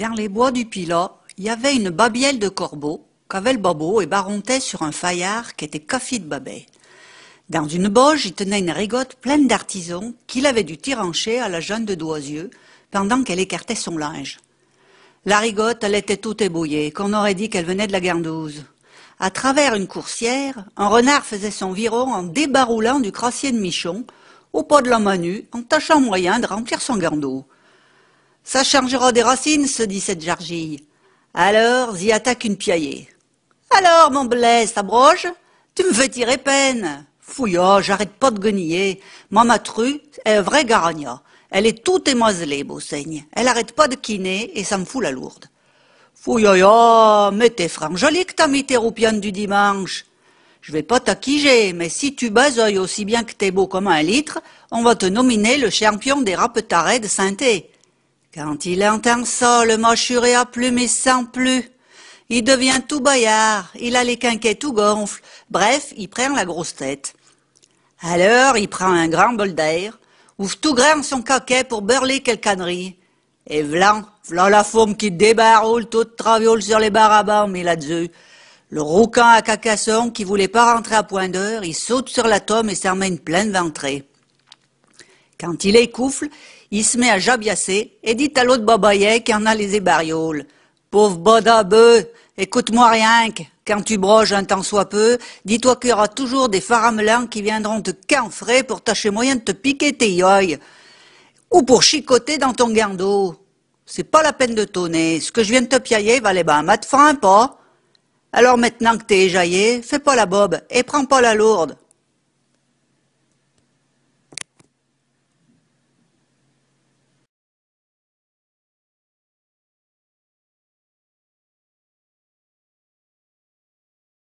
Dans les bois du pilot, il y avait une babielle de corbeaux qu'avait le et barontait sur un faillard qui était café de babet. Dans une boge, il tenait une rigotte pleine d'artisans qu'il avait dû tirancher à la jeune de Doisieux pendant qu'elle écartait son linge. La rigotte, elle était toute ébouillée, qu'on aurait dit qu'elle venait de la guindouze. À travers une coursière, un renard faisait son viron en débaroulant du crassier de Michon, au pas de la manu, en tâchant moyen de remplir son gardeau. Ça chargera des racines, se dit cette jargille. Alors, y attaque une piaillée. Alors, mon ça broche ?»« tu me fais tirer peine. Fouillot, j'arrête pas de gueniller. Ma matru est vrai garagna. Elle est toute émoiselée, Beauseigne. Elle arrête pas de quiner et ça me fout la lourde. Fouillaya, mais t'es franc joli que t'as mis tes du dimanche. Je vais pas t'acquiger, mais si tu basoilles aussi bien que t'es beau comme un litre, on va te nominer le champion des rapetarets de sainté. Quand il entend ça, le mâchuré a plumé sans plus. Il devient tout bayard il a les quinquets tout gonfle. Bref, il prend la grosse tête. Alors, il prend un grand bol d'air, ouvre tout grand son caquet pour beurler quelques canneries. Et vlan, vlan la forme qui débarroule toute traviole sur les barabans, mais là-dessus. Le rouquin à cacasson qui voulait pas rentrer à point d'heure, il saute sur la tome et s'emmène plein de ventrée. Quand il écoufle, il se met à jabiasser et dit à l'autre babaillet qui en a les ébarioles. Pauvre bada écoute-moi rien que, quand tu broges un temps soit peu, dis-toi qu'il y aura toujours des faramelins qui viendront te canfrer pour tâcher moyen de te piquer tes yoyes, ou pour chicoter dans ton guindeau. C'est pas la peine de tonner, ce que je viens de te piailler valait les un mat pas Alors maintenant que t'es éjaillé, fais pas la bob et prends pas la lourde.